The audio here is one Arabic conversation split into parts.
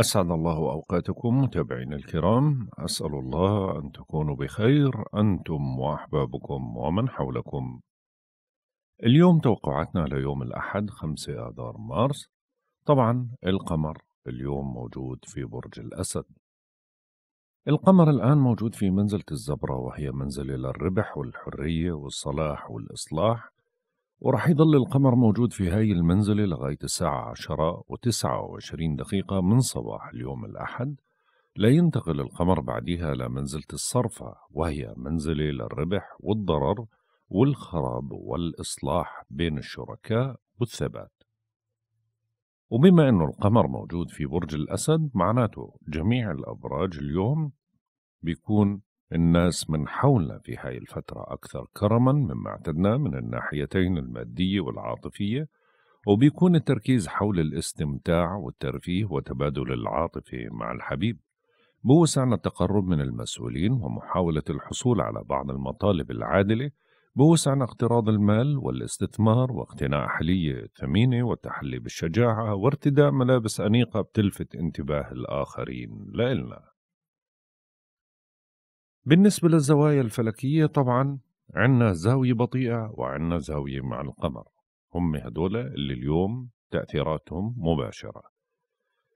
أسعد الله أوقاتكم متابعينا الكرام، أسأل الله أن تكونوا بخير أنتم وأحبابكم ومن حولكم. اليوم توقعاتنا ليوم الأحد 5 آذار مارس، طبعا القمر اليوم موجود في برج الأسد. القمر الآن موجود في منزلة الزبرة وهي منزلة للربح والحرية والصلاح والإصلاح ورح يظل القمر موجود في هاي المنزلة لغاية الساعة 10 و29 دقيقة من صباح اليوم الأحد لا ينتقل القمر بعدها لمنزلة الصرفة وهي منزلة للربح والضرر والخراب والإصلاح بين الشركاء والثبات وبما أنه القمر موجود في برج الأسد معناته جميع الأبراج اليوم بيكون الناس من حولنا في هاي الفترة أكثر كرما مما اعتدنا من الناحيتين المادية والعاطفية وبيكون التركيز حول الاستمتاع والترفيه وتبادل العاطفة مع الحبيب بوسعنا التقرب من المسؤولين ومحاولة الحصول على بعض المطالب العادلة بوسعنا اقتراض المال والاستثمار واقتناء حلية ثمينة والتحلي بالشجاعة وارتداء ملابس أنيقة بتلفت انتباه الآخرين لإلنا بالنسبة للزوايا الفلكية طبعا عندنا زاوية بطيئة وعندنا زاوية مع القمر هم هدول اللي اليوم تأثيراتهم مباشرة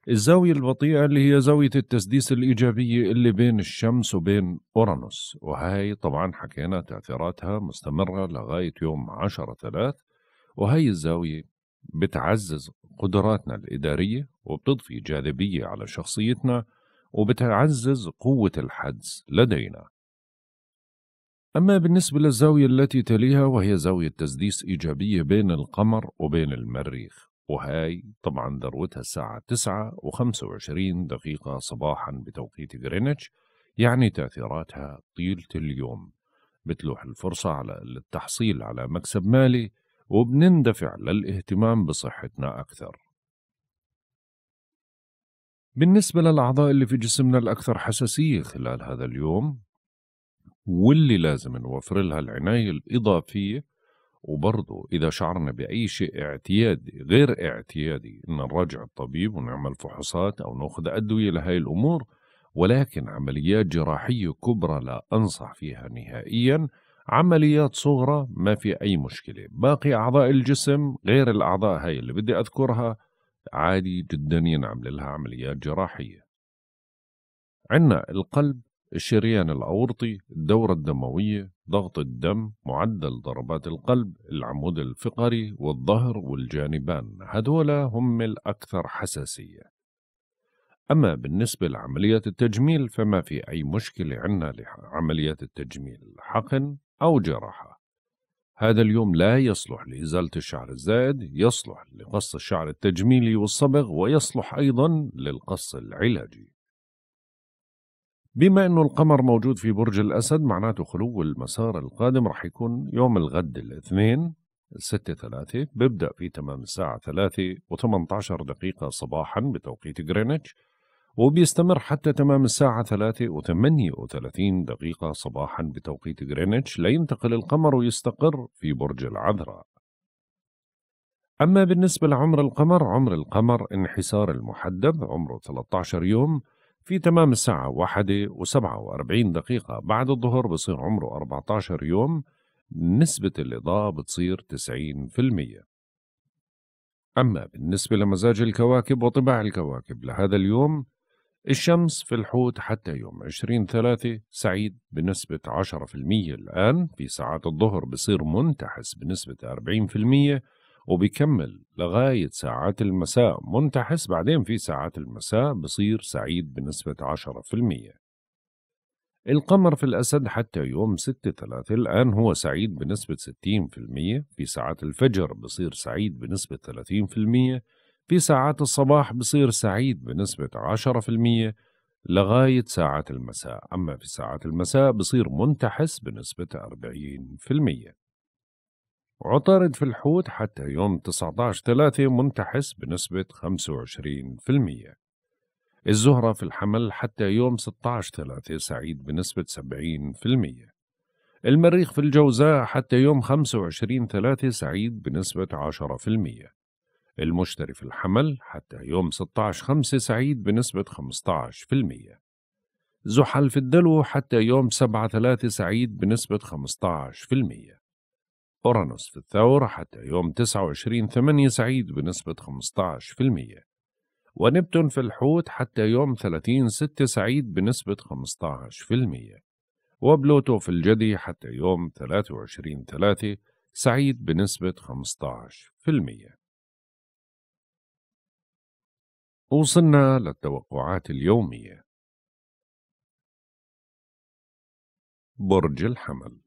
الزاوية البطيئة اللي هي زاوية التسديس الإيجابية اللي بين الشمس وبين أورانوس وهي طبعا حكينا تأثيراتها مستمرة لغاية يوم 10 ثلاث وهي الزاوية بتعزز قدراتنا الإدارية وبتضفي جاذبية على شخصيتنا وبتعزز قوة الحدس لدينا أما بالنسبة للزاوية التي تليها وهي زاوية تسديس إيجابية بين القمر وبين المريخ وهاي طبعا ذروتها الساعة 9 و25 دقيقة صباحا بتوقيت غرينتش يعني تأثيراتها طيلة اليوم بتلوح الفرصة على للتحصيل على مكسب مالي وبنندفع للاهتمام بصحتنا أكثر بالنسبة للأعضاء اللي في جسمنا الأكثر حساسية خلال هذا اليوم واللي لازم نوفر لها العناية الإضافية وبرضه إذا شعرنا بأي شيء اعتيادي غير اعتيادي إن نراجع الطبيب ونعمل فحوصات أو ناخذ أدوية لهي الأمور ولكن عمليات جراحية كبرى لا أنصح فيها نهائياً عمليات صغرى ما في أي مشكلة باقي أعضاء الجسم غير الأعضاء هاي اللي بدي أذكرها عادي جدا ينعمل لها عمليات جراحية عندنا القلب الشريان الأورطي الدورة الدموية ضغط الدم معدل ضربات القلب العمود الفقري والظهر والجانبان هدول هم الأكثر حساسية أما بالنسبة لعمليات التجميل فما في أي مشكلة عندنا لعمليات التجميل حقن أو جراحة هذا اليوم لا يصلح لإزالة الشعر الزائد يصلح لقص الشعر التجميلي والصبغ ويصلح أيضا للقص العلاجي بما أنه القمر موجود في برج الأسد معناته خلو المسار القادم رح يكون يوم الغد الاثنين الستة ثلاثة بيبدأ في تمام الساعة ثلاثة وثمانتعشر دقيقة صباحا بتوقيت غرينتش وبيستمر حتى تمام الساعة 3 و 38 دقيقة صباحا بتوقيت غرينتش لينتقل القمر ويستقر في برج العذراء أما بالنسبة لعمر القمر عمر القمر انحسار المحدب عمره 13 يوم في تمام الساعة واحدة وسبعة وأربعين دقيقة بعد الظهر بصير عمره 14 يوم نسبة الإضاءة بتصير 90% أما بالنسبة لمزاج الكواكب وطباع الكواكب لهذا اليوم الشمس في الحوت حتى يوم 20 ثلاثة سعيد بنسبة 10% الآن في ساعات الظهر بصير منتحس بنسبة 40% وبيكمل لغاية ساعات المساء منتحس بعدين في ساعات المساء بصير سعيد بنسبة 10% القمر في الأسد حتى يوم 6 3 الآن هو سعيد بنسبة 60% في ساعات الفجر بصير سعيد بنسبة 30% في ساعات الصباح بصير سعيد بنسبة 10% لغاية ساعات المساء أما في ساعات المساء بصير منتحس بنسبة 40% عطارد في الحوت حتى يوم 19/3 منتحس بنسبة 25% الزهرة في الحمل حتى يوم 16/3 سعيد بنسبة 70% المريخ في الجوزاء حتى يوم 25/3 سعيد بنسبة 10% المشتري في الحمل حتى يوم 16/5 سعيد بنسبة 15%. زحل في الدلو حتى يوم 7/3 سعيد بنسبة 15%. أورانوس في الثور حتى يوم 29/8 سعيد بنسبة 15%. ونبتون في الحوت حتى يوم 30/6 سعيد بنسبة 15%. وبلوتو في الجدي حتى يوم 23/3 سعيد بنسبة 15%. وصلنا للتوقعات اليومية برج الحمل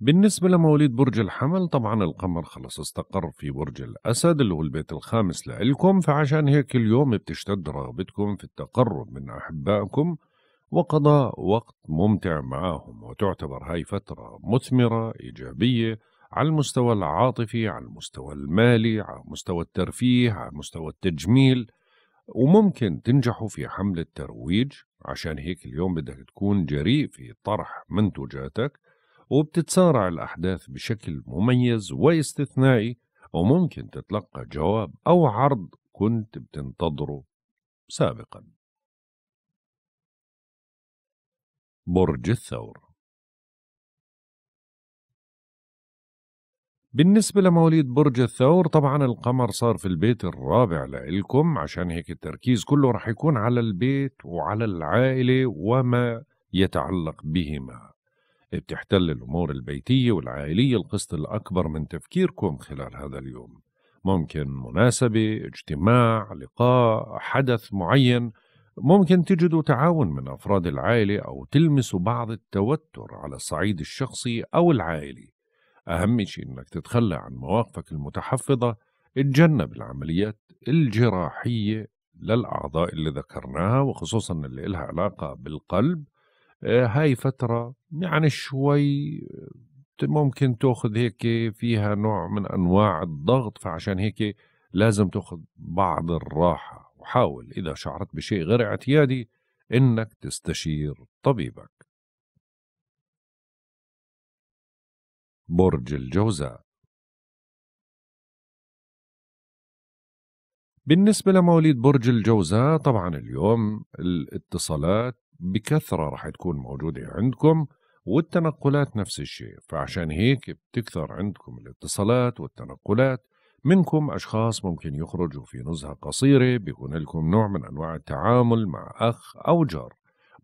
بالنسبة لمواليد برج الحمل طبعا القمر خلص استقر في برج الأسد اللي هو البيت الخامس لإلكم فعشان هيك اليوم بتشتد رغبتكم في التقرب من أحبائكم وقضاء وقت ممتع معهم وتعتبر هاي فترة مثمرة إيجابية على المستوى العاطفي على المستوى المالي على مستوى الترفيه على مستوى التجميل وممكن تنجحوا في حملة ترويج عشان هيك اليوم بدك تكون جريء في طرح منتجاتك وبتتسارع الأحداث بشكل مميز واستثنائي وممكن تتلقى جواب أو عرض كنت بتنتظره سابقا برج الثور بالنسبة لمواليد برج الثور طبعا القمر صار في البيت الرابع لإلكم عشان هيك التركيز كله رح يكون على البيت وعلى العائلة وما يتعلق بهما بتحتل الأمور البيتية والعائلية القسط الأكبر من تفكيركم خلال هذا اليوم ممكن مناسبة اجتماع لقاء حدث معين ممكن تجدوا تعاون من أفراد العائلة أو تلمسوا بعض التوتر على الصعيد الشخصي أو العائلي أهم شيء أنك تتخلى عن مواقفك المتحفظة اتجنب العمليات الجراحية للأعضاء اللي ذكرناها وخصوصا اللي لها علاقة بالقلب آه، هاي فترة يعني شوي آه، ممكن تاخذ هيك فيها نوع من انواع الضغط فعشان هيك لازم تاخذ بعض الراحه وحاول اذا شعرت بشيء غير اعتيادي انك تستشير طبيبك برج الجوزاء بالنسبة لمواليد برج الجوزاء طبعا اليوم الاتصالات بكثرة رح تكون موجودة عندكم والتنقلات نفس الشيء فعشان هيك بتكثر عندكم الاتصالات والتنقلات منكم أشخاص ممكن يخرجوا في نزهة قصيرة بيكون لكم نوع من أنواع التعامل مع أخ أو جار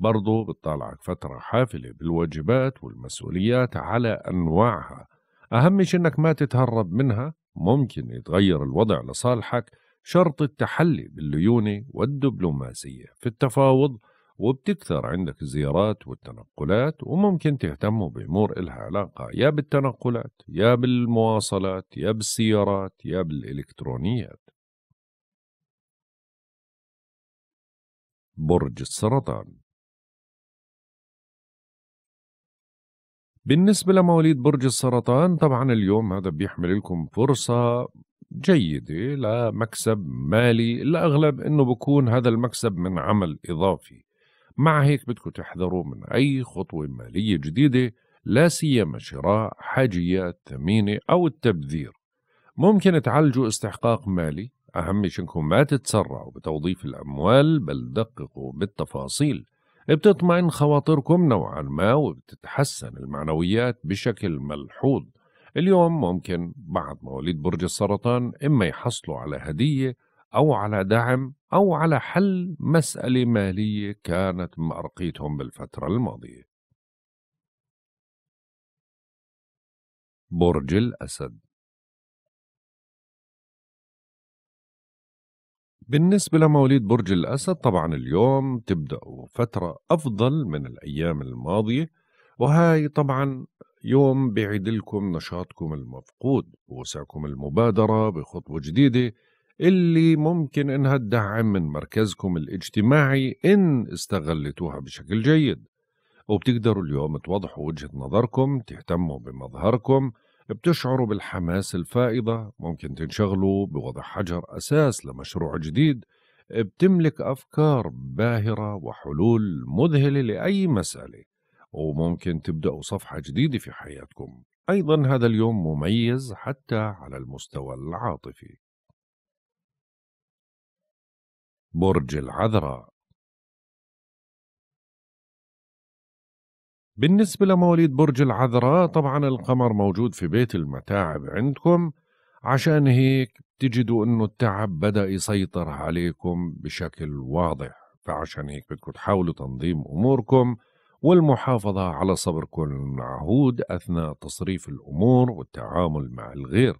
برضو بتطالعك فترة حافلة بالواجبات والمسؤوليات على أنواعها أهم شي إنك ما تتهرب منها ممكن يتغير الوضع لصالحك شرط التحلي بالليونة والدبلوماسية في التفاوض وبتكثر عندك الزيارات والتنقلات وممكن تهتموا بأمور إلها علاقة يا بالتنقلات يا بالمواصلات يا بالسيارات يا بالإلكترونيات برج السرطان بالنسبة لمواليد برج السرطان طبعا اليوم هذا بيحمل لكم فرصة جيدة لمكسب مالي الأغلب أنه بكون هذا المكسب من عمل إضافي مع هيك بدكم تحذروا من أي خطوة مالية جديدة لا سيما شراء حاجيات ثمينة أو التبذير ممكن تعالجوا استحقاق مالي أهم شيء أنكم ما تتسرعوا بتوظيف الأموال بل دققوا بالتفاصيل بتطمئن خواطركم نوعا ما وبتتحسن المعنويات بشكل ملحوظ اليوم ممكن بعض مواليد برج السرطان إما يحصلوا على هدية أو على دعم أو على حل مسألة مالية كانت مأرقيتهم بالفترة الماضية برج الأسد بالنسبة لمواليد برج الأسد طبعا اليوم تبدأ فترة أفضل من الأيام الماضية وهاي طبعا يوم لكم نشاطكم المفقود ووسعكم المبادرة بخطوة جديدة اللي ممكن إنها تدعم من مركزكم الاجتماعي إن استغلتوها بشكل جيد وبتقدروا اليوم توضحوا وجهة نظركم تهتموا بمظهركم بتشعروا بالحماس الفائضة ممكن تنشغلوا بوضع حجر أساس لمشروع جديد بتملك أفكار باهرة وحلول مذهلة لأي مسألة وممكن تبدأوا صفحة جديدة في حياتكم أيضا هذا اليوم مميز حتى على المستوى العاطفي برج العذراء بالنسبة لمواليد برج العذراء طبعا القمر موجود في بيت المتاعب عندكم عشان هيك بتجدوا انه التعب بدأ يسيطر عليكم بشكل واضح فعشان هيك بدكم تحاولوا تنظيم أموركم والمحافظة على صبركم المعهود أثناء تصريف الأمور والتعامل مع الغير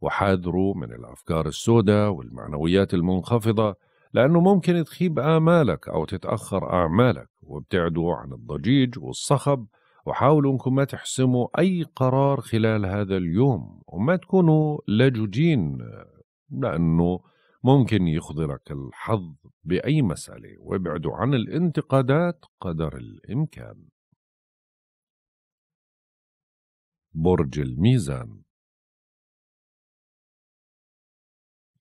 وحاذروا من الأفكار السوداء والمعنويات المنخفضة لأنه ممكن تخيب آمالك أو تتأخر أعمالك وابتعدوا عن الضجيج والصخب وحاولوا انكم ما تحسموا اي قرار خلال هذا اليوم وما تكونوا لجوجين لانه ممكن يخضرك الحظ باي مساله وابعدوا عن الانتقادات قدر الامكان برج الميزان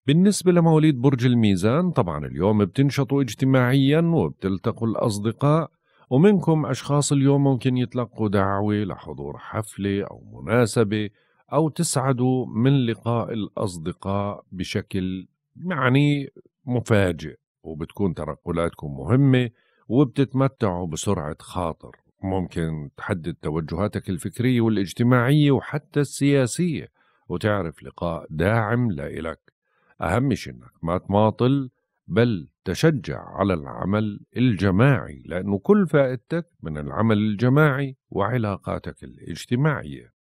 بالنسبة لمواليد برج الميزان طبعا اليوم بتنشطوا اجتماعيا وبتلتقوا الأصدقاء ومنكم أشخاص اليوم ممكن يتلقوا دعوة لحضور حفلة أو مناسبة أو تسعدوا من لقاء الأصدقاء بشكل يعني مفاجئ وبتكون تنقلاتكم مهمة وبتتمتعوا بسرعة خاطر ممكن تحدد توجهاتك الفكرية والاجتماعية وحتى السياسية وتعرف لقاء داعم لإلك أهم شيء إنك ما تماطل بل تشجع على العمل الجماعي لأنه كل فائدتك من العمل الجماعي وعلاقاتك الاجتماعية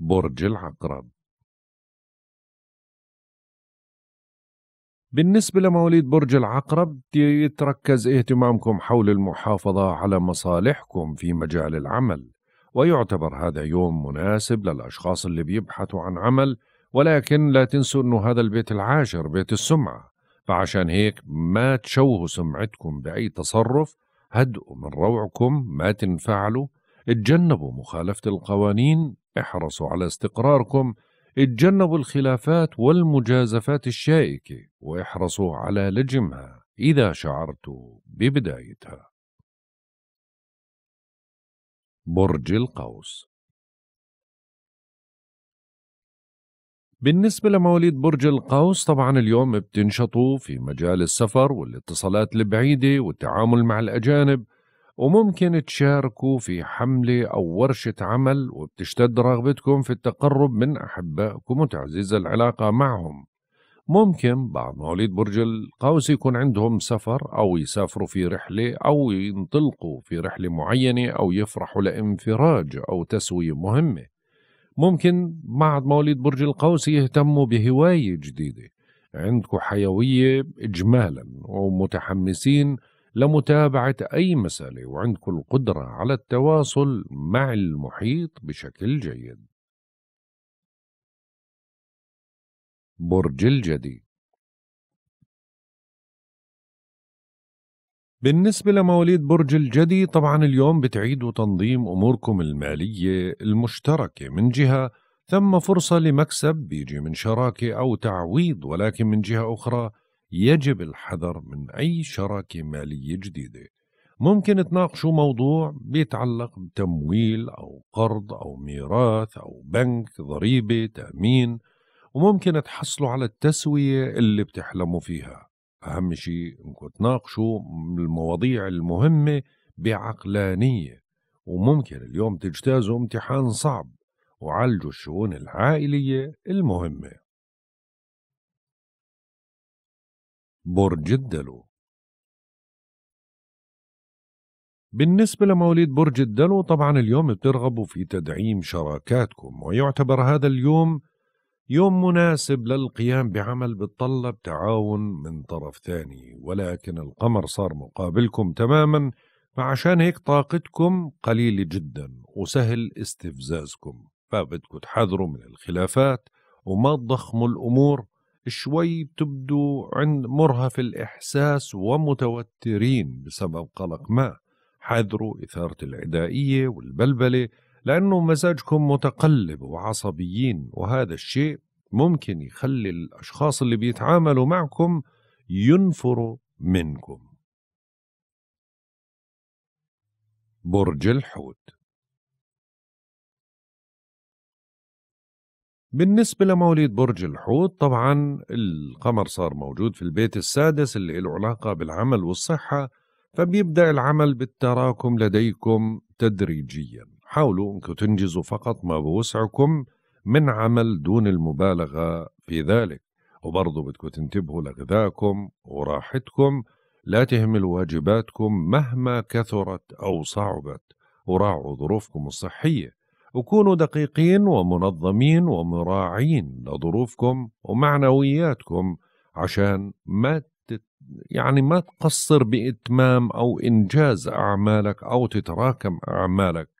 برج العقرب بالنسبة لمواليد برج العقرب يتركز اهتمامكم حول المحافظة على مصالحكم في مجال العمل ويعتبر هذا يوم مناسب للأشخاص اللي بيبحثوا عن عمل ولكن لا تنسوا أنه هذا البيت العاشر بيت السمعة فعشان هيك ما تشوهوا سمعتكم بأي تصرف هدئوا من روعكم ما تنفعلوا اتجنبوا مخالفة القوانين احرصوا على استقراركم اتجنبوا الخلافات والمجازفات الشائكة واحرصوا على لجمها إذا شعرتوا ببدايتها برج القوس بالنسبة لمواليد برج القوس طبعا اليوم بتنشطوا في مجال السفر والاتصالات البعيدة والتعامل مع الأجانب وممكن تشاركوا في حملة أو ورشة عمل وبتشتد رغبتكم في التقرب من أحبائكم وتعزيز العلاقة معهم ممكن بعض مواليد برج القوس يكون عندهم سفر أو يسافروا في رحلة أو ينطلقوا في رحلة معينة أو يفرحوا لانفراج أو تسوية مهمة ممكن بعض مواليد برج القوس يهتموا بهواية جديدة عندكم حيوية إجمالا ومتحمسين لمتابعة أي مسألة وعندكم القدرة على التواصل مع المحيط بشكل جيد برج الجدي بالنسبة لمواليد برج الجدي طبعا اليوم بتعيدوا تنظيم أموركم المالية المشتركة من جهة ثم فرصة لمكسب بيجي من شراكة أو تعويض ولكن من جهة أخرى يجب الحذر من أي شراكة مالية جديدة ممكن تناقشوا موضوع بيتعلق بتمويل أو قرض أو ميراث أو بنك ضريبة تأمين وممكن تحصلوا على التسوية اللي بتحلموا فيها أهم شيء أنكم تناقشوا المواضيع المهمة بعقلانية وممكن اليوم تجتازوا امتحان صعب وعالجوا الشؤون العائلية المهمة برج الدلو بالنسبة لمواليد برج الدلو طبعا اليوم بترغبوا في تدعيم شراكاتكم ويعتبر هذا اليوم يوم مناسب للقيام بعمل بتطلب تعاون من طرف ثاني ولكن القمر صار مقابلكم تماما فعشان هيك طاقتكم قليلة جدا وسهل استفزازكم فبدكم تحذروا من الخلافات وما تضخموا الأمور شوي بتبدو عند مرهف الإحساس ومتوترين بسبب قلق ما حذروا إثارة العدائية والبلبلة لأنه مزاجكم متقلب وعصبيين وهذا الشيء ممكن يخلي الأشخاص اللي بيتعاملوا معكم ينفروا منكم برج الحوت بالنسبة لمواليد برج الحوت طبعا القمر صار موجود في البيت السادس اللي له علاقة بالعمل والصحة فبيبدأ العمل بالتراكم لديكم تدريجيا حاولوا أنكم تنجزوا فقط ما بوسعكم من عمل دون المبالغة في ذلك وبرضه بدكم تنتبهوا لغذاكم وراحتكم لا تهملوا واجباتكم مهما كثرت أو صعبت وراعوا ظروفكم الصحية وكونوا دقيقين ومنظمين ومراعين لظروفكم ومعنوياتكم عشان ما تت يعني ما تقصر بإتمام أو إنجاز أعمالك أو تتراكم أعمالك